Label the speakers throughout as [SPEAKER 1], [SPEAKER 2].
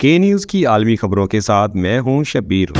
[SPEAKER 1] के न्यूज़ की आलमी खबरों के साथ मैं हूं शबीर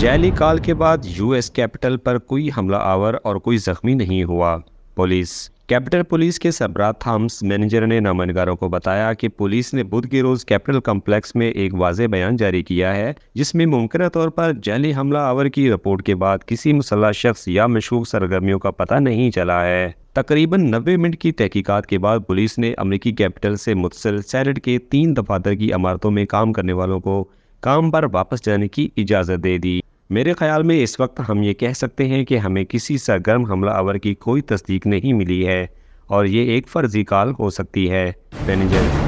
[SPEAKER 1] जैली काल के बाद यूएस कैपिटल पर कोई हमला आवर और कोई ज़ख्मी नहीं हुआ पुलिस कैपिटल पुलिस के सबरा थाम्स मैनेजर ने नामनगारों को बताया कि पुलिस ने बुध के रोज कैपिटल कम्प्लेक्स में एक वाज बयान जारी किया है जिसमें मुमकिन तौर पर जहली हमला आवर की रिपोर्ट के बाद किसी मुसलह शख्स या मशहूर सरगर्मियों का पता नहीं चला है तकरीबन नब्बे मिनट की तहकीकत के बाद पुलिस ने अमरीकी कैपिटल से मुतसल सैरड के तीन दफातर की इमारतों में काम करने वालों को काम पर वापस जाने की इजाज़त दे दी मेरे ख्याल में इस वक्त हम ये कह सकते हैं कि हमें किसी सरगर्म हमलावर की कोई तस्दीक नहीं मिली है और ये एक फर्जी काल हो सकती है मैनेजर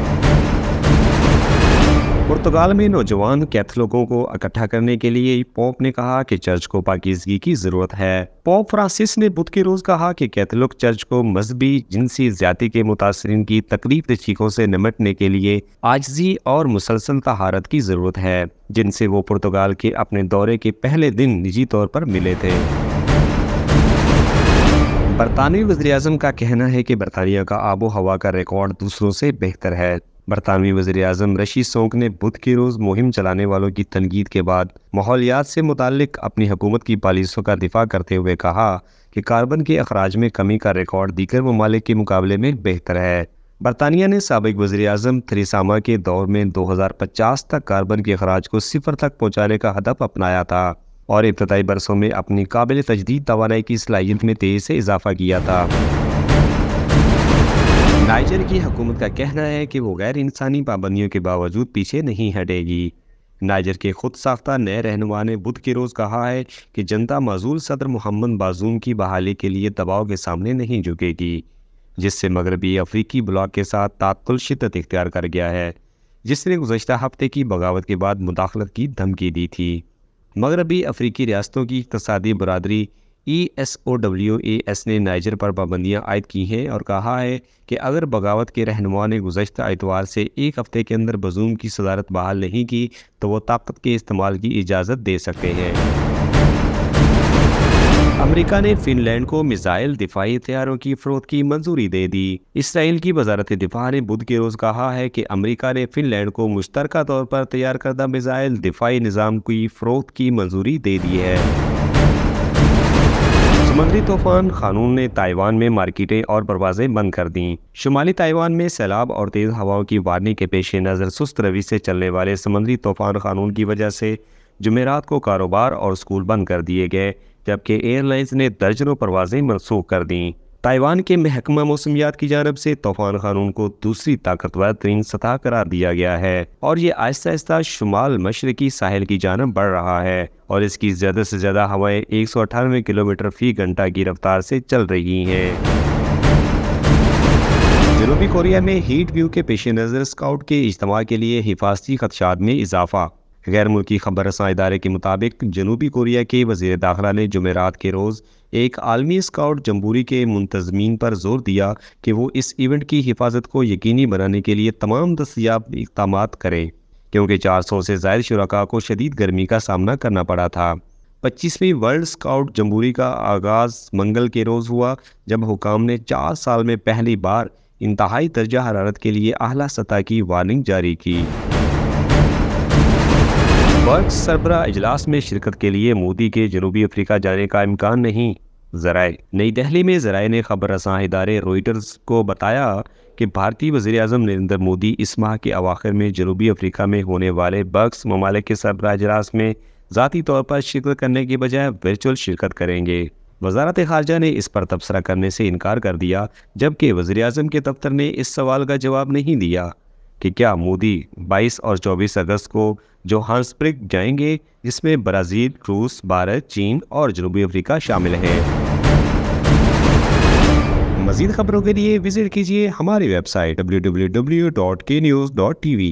[SPEAKER 1] पुर्तगाल में नौजवान कैथलिकों को इकट्ठा करने के लिए पोप ने कहा कि चर्च को पाकिजगी की जरूरत है पोप फ्रांसिस ने बुध के रोज कहा कि कैथलिक चर्च को मजहबी जिनसी ज्यादा के मुतासरी की तकलीफ चीखों से निमटने के लिए आजजी और मुसलसल तहारत की जरूरत है जिनसे वो पुर्तगाल के अपने दौरे के पहले दिन निजी तौर पर मिले थे बरतानवी वजी अजम का कहना है कि बरतानिया का आबो हवा का रिकॉर्ड दूसरों से बेहतर है बरतानवी वजी अजम रशी सोंक ने बुध के रोज़ मुहिम चलाने वालों की तनकीद के बाद माहौलियात से मुतक अपनी हुकूमत की पॉलिसियों का दिफा करते हुए कहा कि कार्बन के अखराज में कमी का रिकॉर्ड दीगर ममालिक के मुकाबले में बेहतर है बरतानिया ने सबक वजी अजम थ्रीसामा के दौर में दो हजार पचास तक कार्बन के अखराज को सिफर तक पहुँचाने का हदफ अपनाया था और इब्तदाई बरसों में अपनी काबिल तजदीद तोानाई की सलाहियत में तेज़ी से इजाफा किया था नाइजर की हुकूमत का कहना है कि वो गैर इंसानी पाबंदियों के बावजूद पीछे नहीं हटेगी नाइजर के खुद साख्ता नए रहनुमा ने बुध के रोज़ कहा है कि जनता मजूल सदर मोहम्मद बाजूम की बहाली के लिए दबाव के सामने नहीं झुकेगी जिससे मगरबी अफ्रीकी ब्लॉक के साथ तात्कुल शिदत इख्तियार कर गया है जिसने गुजशत हफ्ते की बगावत के बाद मुदाखलत की धमकी दी थी मगरबी अफ्रीकी रियासतों की इकतदी बरदरी E S O W A S ने नाइजर पर पाबंदियां आयद की हैं और कहा है कि अगर बगावत के रहनुमा ने गुजशत एतवार से एक हफ्ते के अंदर बजूम की सदारत बहाल नहीं की तो वह ताकत के इस्तेमाल की इजाज़त दे सकते हैं अमेरिका ने फिनलैंड को मिसाइल दिफाई हथियारों की फरोख की मंजूरी दे दी इसराइल की वजारत दिफा ने बुध के रोज कहा है कि अमेरिका ने फिनलैंड को मुश्तर तौर पर तैयार करदा मिसाइल दिफाई निज़ाम की फरोख्त की मंजूरी दे दी है समुद्री तूफान कानून ने ताइवान में मार्केटें और परवाजें बंद कर दीं शुमाली ताइवान में सैलाब और तेज हवाओं की वारनी के पेश नज़र सुस्त रवि से चलने वाले समुद्री तूफान कानून की वजह से जुमेरात को कारोबार और स्कूल बंद कर दिए गए जबकि एयरलाइंस ने दर्जनों परवाजें मनसूख कर दीं ताइवान के महकमा मौसमियात की जानब से तूफान खानून को दूसरी ताकतवर तरीन सतह करार दिया गया है और ये आहिस्ता आहिस्ता शुमाल मशरकी साहिल की जानब बढ़ रहा है और इसकी ज़्यादा से ज़्यादा हवाएं एक सौ अठानवे किलोमीटर फी घंटा की रफ्तार से चल रही हैं जनूबी कोरिया में हीट व्यू के पेश नज़र स्काउट के इज्तम के लिए हिफाजती खदशात में इजाफा गैर मुल्की खबर रसा इदारे के मुताबिक जनूबी कोरिया के वजीर दाखिला ने जमेरात के रोज़ एक आलमी स्काउट जमबूरी के मुंतजमीन पर जोर दिया कि वो इस इवेंट की हिफाजत को यकीनी बनाने के लिए तमाम दस्याब इकदाम करें क्योंकि चार सौ से जायद शुरा को शदीद गर्मी का सामना करना पड़ा था पच्चीसवीं वर्ल्ड स्काउट जमहूरी का आगाज़ मंगल के रोज़ हुआ जब हुकाम ने चार साल में पहली बार इंतहाई दर्जा हरारत के लिए अहला सतह की वार्निंग जारी की वर्क सरबरा इजलास में शिरकत के लिए मोदी के जनूबी अफ्रीका जाने का इम्कान नहीं जराए नई दिल्ली में जराए ने खबर रसा इदारे रोइटर्स को बताया कि भारतीय वजी अजम नरेंद्र मोदी इस माह के अवाखिर में जनूबी अफ्रीका में होने वाले बक्स ममालिक के सरबरा अजलास में ज़ाती तौर पर शिरकत करने के बजाय वर्चुअल शिरकत करेंगे वजारत खारजा ने इस पर तबसरा करने से इनकार कर दिया जबकि वजी अजम के दफ्तर ने इस सवाल का जवाब नहीं दिया कि क्या मोदी 22 और 24 अगस्त को जोहान्सब्रिग जाएंगे जिसमें ब्राज़ील रूस भारत चीन और जनूबी अफ्रीका शामिल है मजीद खबरों के लिए विजिट कीजिए हमारी website W W W dot K news dot T